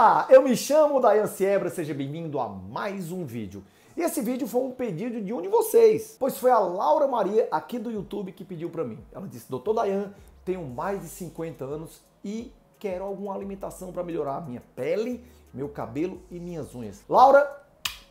Olá, eu me chamo Dayan Siebra, seja bem-vindo a mais um vídeo. E esse vídeo foi um pedido de um de vocês, pois foi a Laura Maria aqui do YouTube que pediu para mim. Ela disse: "Doutor Dayan, tenho mais de 50 anos e quero alguma alimentação para melhorar a minha pele, meu cabelo e minhas unhas". Laura,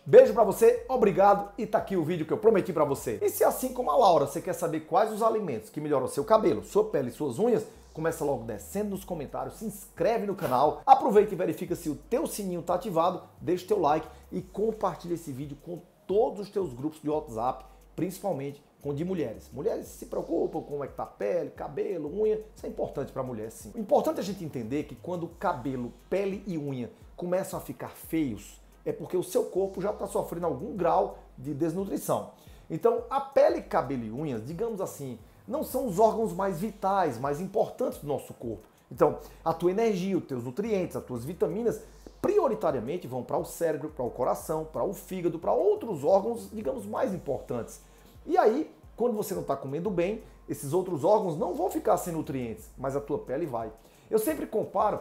Beijo para você, obrigado e tá aqui o vídeo que eu prometi para você. E se assim como a Laura, você quer saber quais os alimentos que melhoram seu cabelo, sua pele e suas unhas, começa logo descendo nos comentários, se inscreve no canal, aproveita e verifica se o teu sininho tá ativado, deixa o teu like e compartilha esse vídeo com todos os teus grupos de WhatsApp, principalmente com de mulheres. Mulheres se preocupam com como é que tá a pele, cabelo, unha, isso é importante para mulher sim. O importante é a gente entender que quando cabelo, pele e unha começam a ficar feios, é porque o seu corpo já está sofrendo algum grau de desnutrição. Então, a pele, cabelo e unhas, digamos assim, não são os órgãos mais vitais, mais importantes do nosso corpo. Então, a tua energia, os teus nutrientes, as tuas vitaminas, prioritariamente vão para o cérebro, para o coração, para o fígado, para outros órgãos, digamos, mais importantes. E aí, quando você não está comendo bem, esses outros órgãos não vão ficar sem nutrientes, mas a tua pele vai. Eu sempre comparo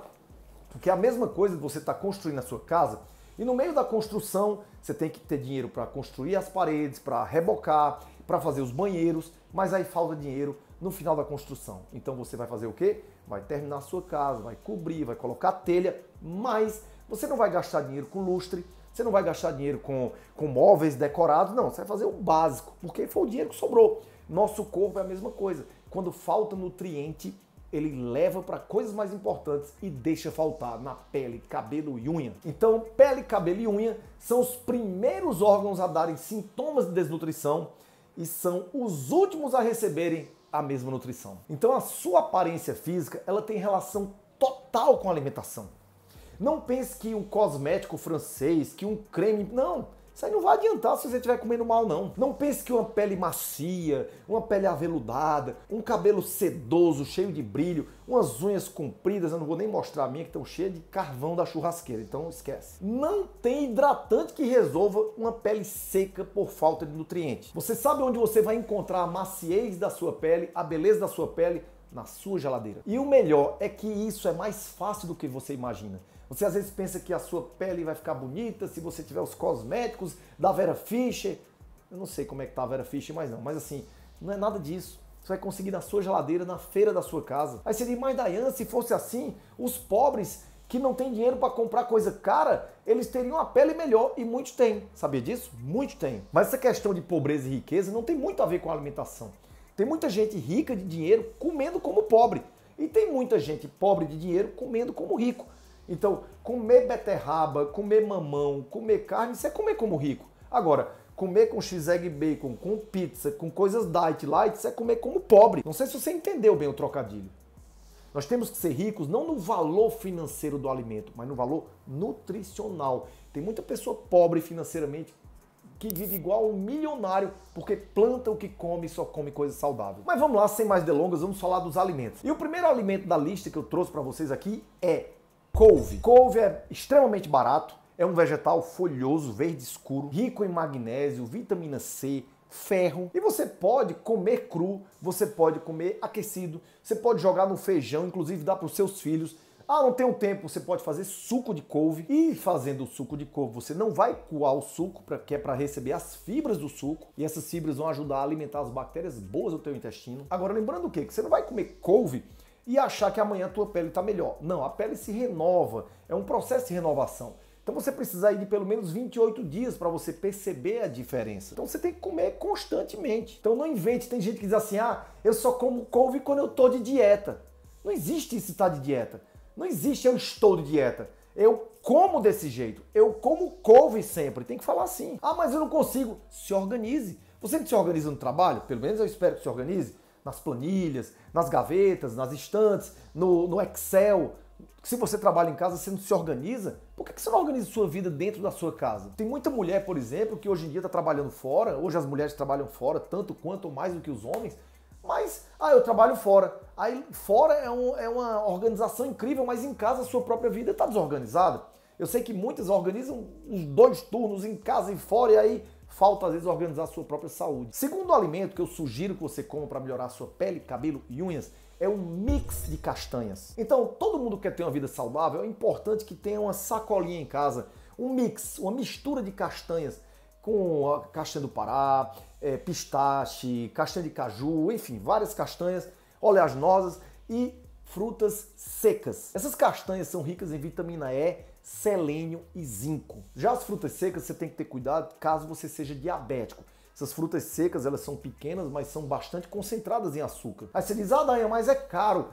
que é a mesma coisa de você estar tá construindo a sua casa e no meio da construção, você tem que ter dinheiro para construir as paredes, para rebocar, para fazer os banheiros, mas aí falta dinheiro no final da construção. Então você vai fazer o quê? Vai terminar a sua casa, vai cobrir, vai colocar telha, mas você não vai gastar dinheiro com lustre, você não vai gastar dinheiro com, com móveis decorados, não. Você vai fazer o básico, porque foi o dinheiro que sobrou. Nosso corpo é a mesma coisa. Quando falta nutriente, ele leva para coisas mais importantes e deixa faltar na pele, cabelo e unha. Então, pele, cabelo e unha são os primeiros órgãos a darem sintomas de desnutrição e são os últimos a receberem a mesma nutrição. Então, a sua aparência física, ela tem relação total com a alimentação. Não pense que um cosmético francês, que um creme, não. Isso aí não vai adiantar se você estiver comendo mal, não. Não pense que uma pele macia, uma pele aveludada, um cabelo sedoso, cheio de brilho, umas unhas compridas, eu não vou nem mostrar a minha, que estão cheias de carvão da churrasqueira, então esquece. Não tem hidratante que resolva uma pele seca por falta de nutrientes. Você sabe onde você vai encontrar a maciez da sua pele, a beleza da sua pele, na sua geladeira. E o melhor é que isso é mais fácil do que você imagina. Você às vezes pensa que a sua pele vai ficar bonita se você tiver os cosméticos da Vera Fischer. Eu não sei como é que tá a Vera Fischer, mas não. Mas assim, não é nada disso. Você vai conseguir na sua geladeira, na feira da sua casa. Aí seria mais mas Dayan, se fosse assim, os pobres que não têm dinheiro para comprar coisa cara, eles teriam a pele melhor e muitos têm. Sabia disso? Muitos têm. Mas essa questão de pobreza e riqueza não tem muito a ver com a alimentação. Tem muita gente rica de dinheiro comendo como pobre. E tem muita gente pobre de dinheiro comendo como rico. Então, comer beterraba, comer mamão, comer carne, isso é comer como rico. Agora, comer com x-egg bacon, com pizza, com coisas diet light, isso é comer como pobre. Não sei se você entendeu bem o trocadilho. Nós temos que ser ricos não no valor financeiro do alimento, mas no valor nutricional. Tem muita pessoa pobre financeiramente que vive igual um milionário porque planta o que come e só come coisa saudável. Mas vamos lá, sem mais delongas, vamos falar dos alimentos. E o primeiro alimento da lista que eu trouxe para vocês aqui é couve. Couve é extremamente barato, é um vegetal folhoso, verde escuro, rico em magnésio, vitamina C, ferro. E você pode comer cru, você pode comer aquecido, você pode jogar no feijão, inclusive dar para os seus filhos. Ah, não tem um tempo, você pode fazer suco de couve. E fazendo o suco de couve, você não vai coar o suco, pra, que é para receber as fibras do suco. E essas fibras vão ajudar a alimentar as bactérias boas do teu intestino. Agora, lembrando o quê? Que você não vai comer couve e achar que amanhã a tua pele está melhor. Não, a pele se renova. É um processo de renovação. Então você precisa ir de pelo menos 28 dias para você perceber a diferença. Então você tem que comer constantemente. Então não invente, tem gente que diz assim: "Ah, eu só como couve quando eu tô de dieta". Não existe isso estar tá de dieta. Não existe eu estou de dieta. Eu como desse jeito. Eu como couve sempre. Tem que falar assim. Ah, mas eu não consigo. Se organize. Você não se organiza no trabalho? Pelo menos eu espero que se organize. Nas planilhas, nas gavetas, nas estantes, no, no Excel. Se você trabalha em casa, você não se organiza? Por que você não organiza sua vida dentro da sua casa? Tem muita mulher, por exemplo, que hoje em dia está trabalhando fora. Hoje as mulheres trabalham fora, tanto quanto ou mais do que os homens. Mas ah, eu trabalho fora. Aí fora é, um, é uma organização incrível, mas em casa a sua própria vida está desorganizada. Eu sei que muitas organizam uns dois turnos em casa e fora, e aí falta às vezes organizar a sua própria saúde. Segundo alimento que eu sugiro que você coma para melhorar a sua pele, cabelo e unhas é um mix de castanhas. Então, todo mundo que quer ter uma vida saudável, é importante que tenha uma sacolinha em casa, um mix, uma mistura de castanhas com a castanha do Pará, é, pistache, castanha de caju, enfim, várias castanhas oleaginosas e frutas secas. Essas castanhas são ricas em vitamina E, selênio e zinco. Já as frutas secas você tem que ter cuidado caso você seja diabético. Essas frutas secas, elas são pequenas, mas são bastante concentradas em açúcar. Aí você diz, ah, Daniel, mas é caro.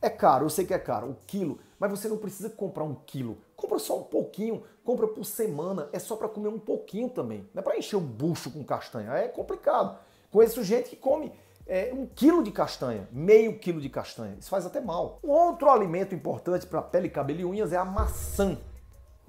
É caro, eu sei que é caro, o quilo, mas você não precisa comprar um quilo. Compra só um pouquinho, compra por semana, é só para comer um pouquinho também. Não é para encher o bucho com castanha, é complicado. Conheço gente que come é, um quilo de castanha, meio quilo de castanha, isso faz até mal. Um outro alimento importante para pele, cabelo e unhas é a maçã.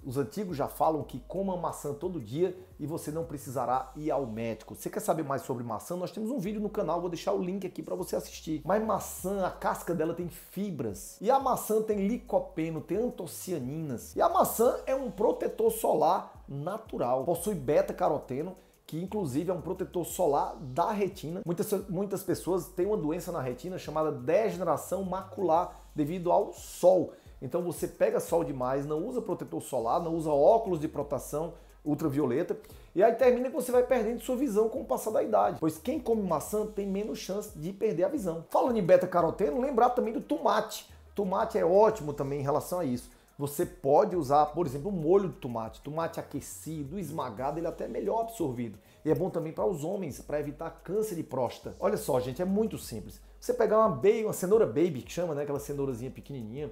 Os antigos já falam que coma maçã todo dia e você não precisará ir ao médico. Você quer saber mais sobre maçã? Nós temos um vídeo no canal, vou deixar o link aqui para você assistir. Mas maçã, a casca dela tem fibras. E a maçã tem licopeno, tem antocianinas. E a maçã é um protetor solar natural. Possui beta-caroteno que inclusive é um protetor solar da retina. Muitas, muitas pessoas têm uma doença na retina chamada degeneração macular devido ao sol. Então você pega sol demais, não usa protetor solar, não usa óculos de proteção ultravioleta, e aí termina que você vai perdendo sua visão com o passar da idade, pois quem come maçã tem menos chance de perder a visão. Falando em beta-caroteno, lembrar também do tomate. Tomate é ótimo também em relação a isso. Você pode usar, por exemplo, o molho de tomate, tomate aquecido, esmagado, ele é até melhor absorvido. E é bom também para os homens, para evitar câncer de próstata. Olha só, gente, é muito simples. Você pegar uma, uma cenoura baby, que chama, né, aquela cenourazinha pequenininha,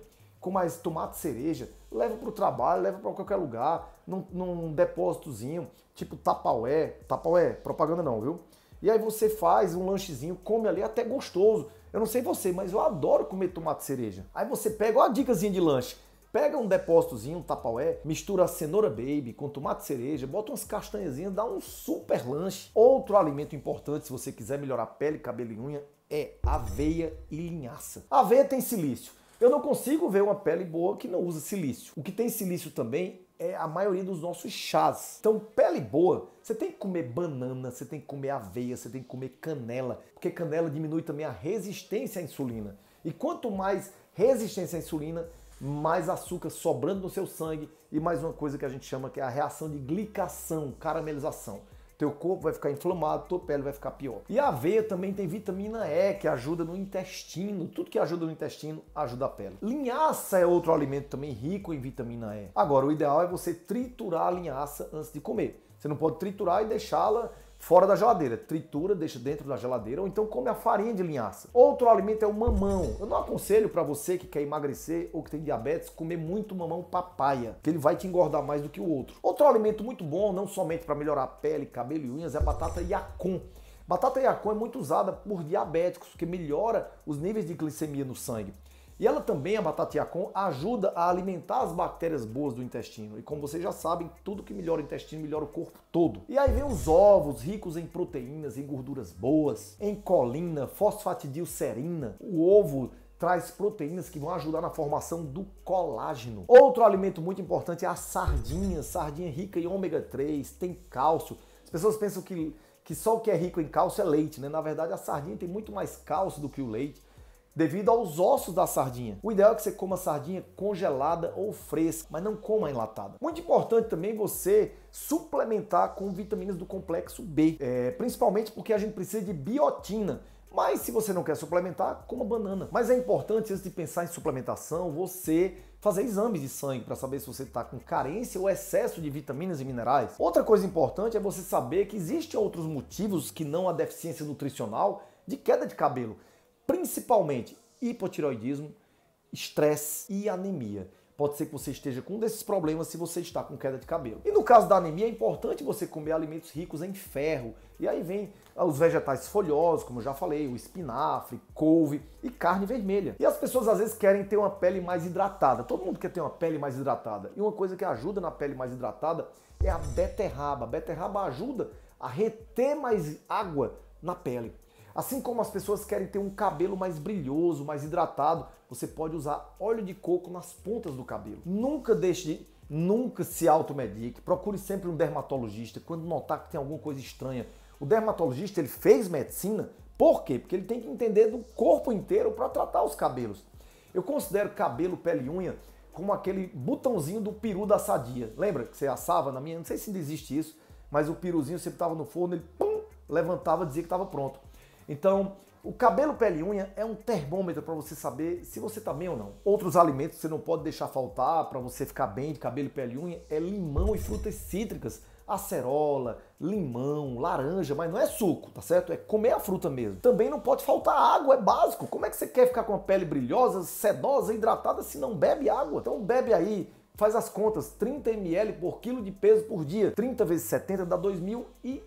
com mais tomate cereja, leva para o trabalho, leva para qualquer lugar, num, num depósitozinho, tipo tapaué, tapaué, propaganda não, viu? E aí você faz um lanchezinho, come ali é até gostoso. Eu não sei você, mas eu adoro comer tomate cereja. Aí você pega, ó a dicasinha de lanche. Pega um depósitozinho, um tapaué, mistura a cenoura baby com tomate cereja, bota umas castanhazinhas, dá um super lanche. Outro alimento importante, se você quiser melhorar a pele, cabelo e unha, é aveia e linhaça. A aveia tem silício. Eu não consigo ver uma pele boa que não usa silício. O que tem silício também é a maioria dos nossos chás. Então, pele boa, você tem que comer banana, você tem que comer aveia, você tem que comer canela, porque canela diminui também a resistência à insulina. E quanto mais resistência à insulina, mais açúcar sobrando no seu sangue e mais uma coisa que a gente chama que é a reação de glicação, caramelização. Teu corpo vai ficar inflamado, tua pele vai ficar pior. E a aveia também tem vitamina E, que ajuda no intestino. Tudo que ajuda no intestino ajuda a pele. Linhaça é outro alimento também rico em vitamina E. Agora, o ideal é você triturar a linhaça antes de comer. Você não pode triturar e deixá-la fora da geladeira. Tritura, deixa dentro da geladeira ou então come a farinha de linhaça. Outro alimento é o mamão. Eu não aconselho para você que quer emagrecer ou que tem diabetes comer muito mamão papaya, que ele vai te engordar mais do que o outro. Outro alimento muito bom, não somente para melhorar a pele, cabelo e unhas, é a batata yacon. Batata yacon é muito usada por diabéticos, que melhora os níveis de glicemia no sangue. E ela também, a batata ajuda a alimentar as bactérias boas do intestino. E como vocês já sabem, tudo que melhora o intestino melhora o corpo todo. E aí vem os ovos, ricos em proteínas em gorduras boas, em colina, fosfatidilcerina. O ovo traz proteínas que vão ajudar na formação do colágeno. Outro alimento muito importante é a sardinha. Sardinha rica em ômega 3, tem cálcio. As pessoas pensam que, que só o que é rico em cálcio é leite, né? Na verdade, a sardinha tem muito mais cálcio do que o leite devido aos ossos da sardinha. O ideal é que você coma sardinha congelada ou fresca, mas não coma enlatada. Muito importante também você suplementar com vitaminas do complexo B, é, principalmente porque a gente precisa de biotina. Mas se você não quer suplementar, coma banana. Mas é importante, antes de pensar em suplementação, você fazer exames de sangue para saber se você está com carência ou excesso de vitaminas e minerais. Outra coisa importante é você saber que existem outros motivos que não a deficiência nutricional de queda de cabelo principalmente hipotiroidismo, estresse e anemia. Pode ser que você esteja com um desses problemas se você está com queda de cabelo. E no caso da anemia, é importante você comer alimentos ricos em ferro. E aí vem os vegetais folhosos, como eu já falei, o espinafre, couve e carne vermelha. E as pessoas às vezes querem ter uma pele mais hidratada. Todo mundo quer ter uma pele mais hidratada. E uma coisa que ajuda na pele mais hidratada é a beterraba. A beterraba ajuda a reter mais água na pele. Assim como as pessoas querem ter um cabelo mais brilhoso, mais hidratado, você pode usar óleo de coco nas pontas do cabelo. Nunca deixe de Nunca se automedique, procure sempre um dermatologista quando notar que tem alguma coisa estranha. O dermatologista ele fez medicina, por quê? Porque ele tem que entender do corpo inteiro para tratar os cabelos. Eu considero cabelo, pele e unha como aquele botãozinho do peru da sadia. Lembra que você assava na minha? Não sei se ainda existe isso, mas o peruzinho sempre estava no forno, ele pum, levantava e dizia que estava pronto. Então, o cabelo, pele e unha é um termômetro para você saber se você está bem ou não. Outros alimentos que você não pode deixar faltar para você ficar bem de cabelo, pele e unha é limão e frutas cítricas. Acerola, limão, laranja, mas não é suco, tá certo? É comer a fruta mesmo. Também não pode faltar água, é básico. Como é que você quer ficar com a pele brilhosa, sedosa, hidratada se não bebe água? Então bebe aí Faz as contas, 30 ml por quilo de peso por dia. 30 vezes 70 dá 2.100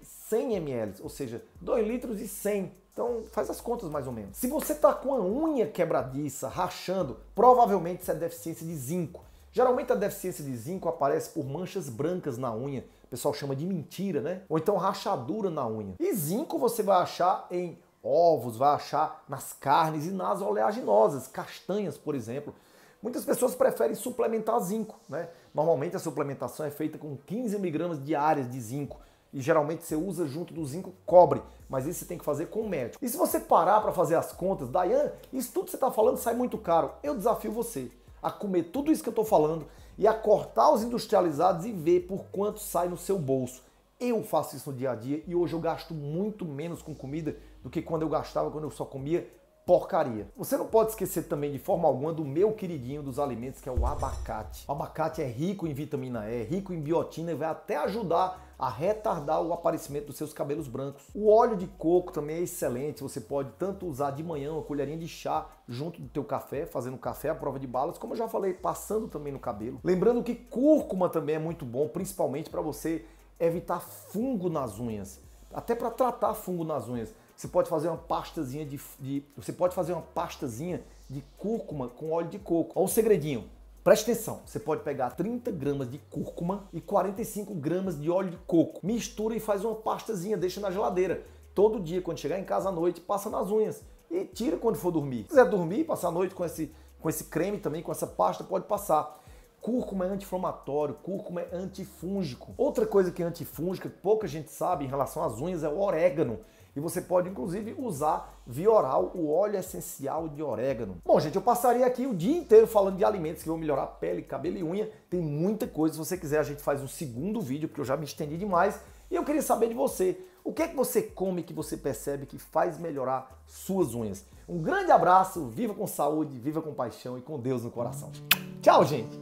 ml, ou seja, 2 litros e 100 então faz as contas mais ou menos. Se você está com a unha quebradiça, rachando, provavelmente isso é deficiência de zinco. Geralmente a deficiência de zinco aparece por manchas brancas na unha, o pessoal chama de mentira, né? Ou então rachadura na unha. E zinco você vai achar em ovos, vai achar nas carnes e nas oleaginosas, castanhas, por exemplo. Muitas pessoas preferem suplementar zinco, né? Normalmente a suplementação é feita com 15 mg diárias de zinco e geralmente você usa junto do zinco cobre, mas isso você tem que fazer com o médico. E se você parar para fazer as contas, Dayan, isso tudo que você está falando sai muito caro. Eu desafio você a comer tudo isso que eu estou falando e a cortar os industrializados e ver por quanto sai no seu bolso. Eu faço isso no dia a dia e hoje eu gasto muito menos com comida do que quando eu gastava quando eu só comia porcaria. Você não pode esquecer também de forma alguma do meu queridinho dos alimentos, que é o abacate. O abacate é rico em vitamina E, rico em biotina e vai até ajudar a retardar o aparecimento dos seus cabelos brancos. O óleo de coco também é excelente, você pode tanto usar de manhã uma colherinha de chá junto do teu café, fazendo café à prova de balas, como eu já falei, passando também no cabelo. Lembrando que cúrcuma também é muito bom, principalmente para você evitar fungo nas unhas, até para tratar fungo nas unhas. Você pode fazer uma pastazinha de, de, você pode fazer uma pastazinha de cúrcuma com óleo de coco. Olha o segredinho. Presta atenção, você pode pegar 30 gramas de cúrcuma e 45 gramas de óleo de coco. Mistura e faz uma pastazinha, deixa na geladeira. Todo dia, quando chegar em casa à noite, passa nas unhas e tira quando for dormir. Se quiser dormir, passar a noite com esse, com esse creme também, com essa pasta, pode passar. Cúrcuma é anti-inflamatório, cúrcuma é antifúngico. Outra coisa que é antifúngica, que pouca gente sabe em relação às unhas, é o orégano. E você pode, inclusive, usar via oral o óleo essencial de orégano. Bom, gente, eu passaria aqui o dia inteiro falando de alimentos que vão melhorar a pele, cabelo e unha. Tem muita coisa. Se você quiser, a gente faz um segundo vídeo, porque eu já me estendi demais. E eu queria saber de você. O que é que você come que você percebe que faz melhorar suas unhas? Um grande abraço, viva com saúde, viva com paixão e com Deus no coração. Tchau, gente!